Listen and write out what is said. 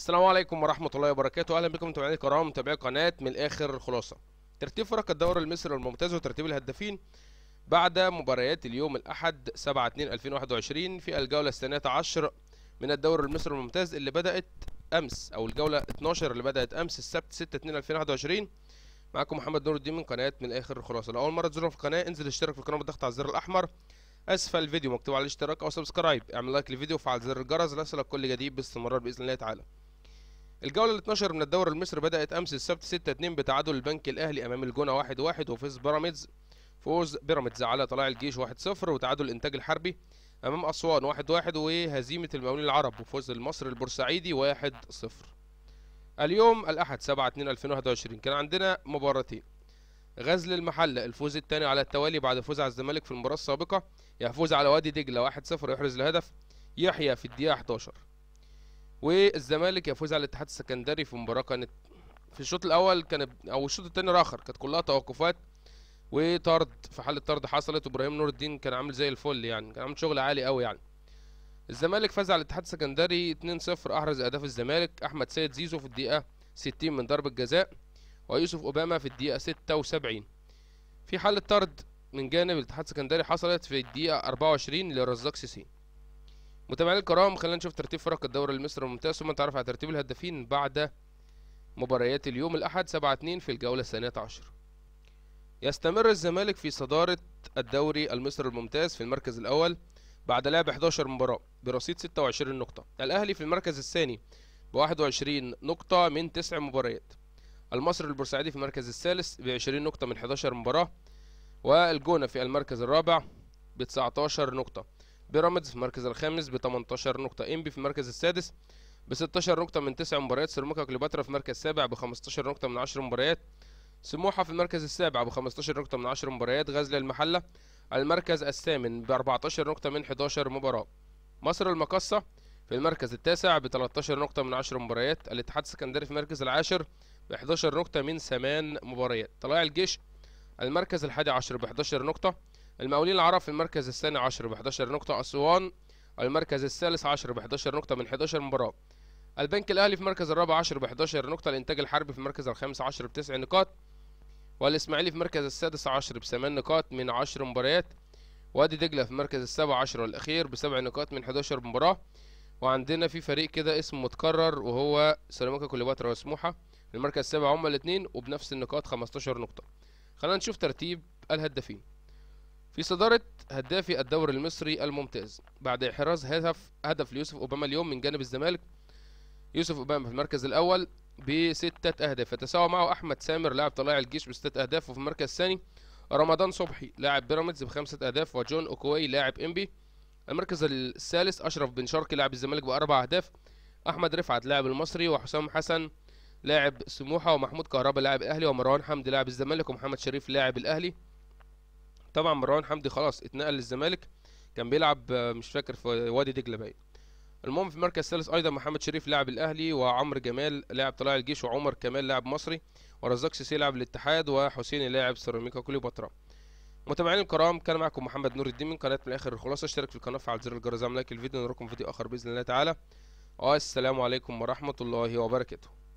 السلام عليكم ورحمة الله وبركاته أهلا بكم متابعينا الكرام متابعي قناة من الآخر خلاصة ترتيب فرق الدوري المصري الممتاز وترتيب الهدافين بعد مباريات اليوم الأحد 7 2 2021 في الجولة الثانية عشر من الدوري المصري الممتاز اللي بدأت أمس أو الجولة 12 اللي بدأت أمس السبت 6 2 2021 معاكم محمد نور الدين من قناة من الآخر خلاصة لو أول مرة تزورنا في القناة انزل اشترك في القناة بالضغط على الزر الأحمر اسفل الفيديو مكتوب على الاشتراك او سبسكرايب اعمل لايك للفيديو وفعل زر الجرس ليصلك كل جديد باستمرار باذن الله تعالى الجوله ال 12 من الدوري المصري بدات امس السبت 6 2 بتعادل البنك الاهلي امام الجونه 1 1 وفوز بيراميدز فوز بيراميدز على طلائع الجيش 1 0 وتعادل الانتاج الحربي امام اسوان 1 1 وهزيمه المقاولين العرب وفوز المصري البورسعيدي 1 0 اليوم الاحد 7 2 2021 كان عندنا مباراتين غزل المحلة الفوز الثاني على التوالي بعد فوز على الزمالك في المباراة السابقة يفوز على وادي دجلة 1-0 يحرز الهدف يحيى في الدقيقة 11 والزمالك يفوز على الاتحاد السكندري في مباراه كانت في الشوط الاول كانت او الشوط الثاني الاخر كانت كلها توقفات وطرد في حاله طرد حصلت وابراهيم نور الدين كان عامل زي الفل يعني كان عامل شغل عالي قوي يعني الزمالك فاز على الاتحاد السكندري 2-0 احرز اهداف الزمالك احمد سيد زيزو في الدقيقه 60 من ضربه جزاء ويوسف اوباما في الدقيقه 76 في حاله طرد من جانب الاتحاد السكندري حصلت في الدقيقه 24 لرزاق سيسين متابعينا الكرام خلينا نشوف ترتيب فرق الدوري المصري الممتاز ثم نتعرف على ترتيب الهدافين بعد مباريات اليوم الأحد 7 2 في الجولة الثانية عشر يستمر الزمالك في صدارة الدوري المصري الممتاز في المركز الأول بعد لعب 11 مباراة برصيد 26 نقطة الأهلي في المركز الثاني ب 21 نقطة من 9 مباريات المصري البورسعيدي في المركز الثالث ب 20 نقطة من 11 مباراة والجونة في المركز الرابع ب 19 نقطة بيراميدز في المركز الخامس ب 18 نقطة انبي في المركز السادس ب 16 نقطة من 9 مباريات سيراميكا كليوباترا في المركز السابع ب 15 نقطة من 10 مباريات سموحة في المركز السابع ب 15 نقطة من 10 مباريات غزل المحلة المركز الثامن ب 14 نقطة من 11 مباراة مصر المقصة في المركز التاسع ب 13 نقطة من 10 مباريات الاتحاد السكندري في المركز العاشر ب 11 نقطة من 8 مباريات طلائع الجيش المركز الحادي عشر ب 11 نقطة المقاولين العرب في المركز الثاني عشر ب 11 نقطة أسوان المركز الثالث عشر ب 11 نقطة من 11 مباراة البنك الأهلي في المركز الرابع عشر ب 11 نقطة الإنتاج الحربي في المركز الخامس عشر بتسع نقاط والإسماعيلي في المركز السادس عشر بثمان نقاط من 10 مباريات وادي دجلة في المركز السابع عشر والأخير بسبع نقاط من 11 مباراة وعندنا في فريق كده اسم متكرر وهو سيراميكا كليوباترا وسموحة المركز السابع هما الاثنين وبنفس النقاط 15 نقطة خلينا نشوف ترتيب الهدافين في صدارة هدافي الدوري المصري الممتاز بعد إحراز هدف هدف ليوسف أوباما اليوم من جانب الزمالك يوسف أوباما في المركز الأول بستة أهداف يتساوى معه أحمد سامر لاعب طلائع الجيش بستة أهداف وفي المركز الثاني رمضان صبحي لاعب بيراميدز بخمسة أهداف وجون أوكوي لاعب إنبي المركز الثالث أشرف بن شرقي لاعب الزمالك بأربع أهداف أحمد رفعت لاعب المصري وحسام حسن لاعب سموحة ومحمود كهربا لاعب الأهلي ومروان حمدي لاعب الزمالك ومحمد شريف لاعب الأهلي طبعا مروان حمدي خلاص اتنقل للزمالك كان بيلعب آه، مش فاكر في وادي دجله باين المهم في المركز الثالث ايضا محمد شريف لاعب الاهلي وعمرو جمال لاعب طلائع الجيش وعمر كمال لاعب مصري ورزاق سيسي لاعب الاتحاد وحسين لاعب سيراميكا كليوباترا متابعين الكرام كان معكم محمد نور الدين من قناه من الاخر الخلاصه اشترك في القناه فعل زر الجرس اعمل لايك للفيديو نراكم فيديو اخر باذن الله تعالى والسلام عليكم ورحمه الله وبركاته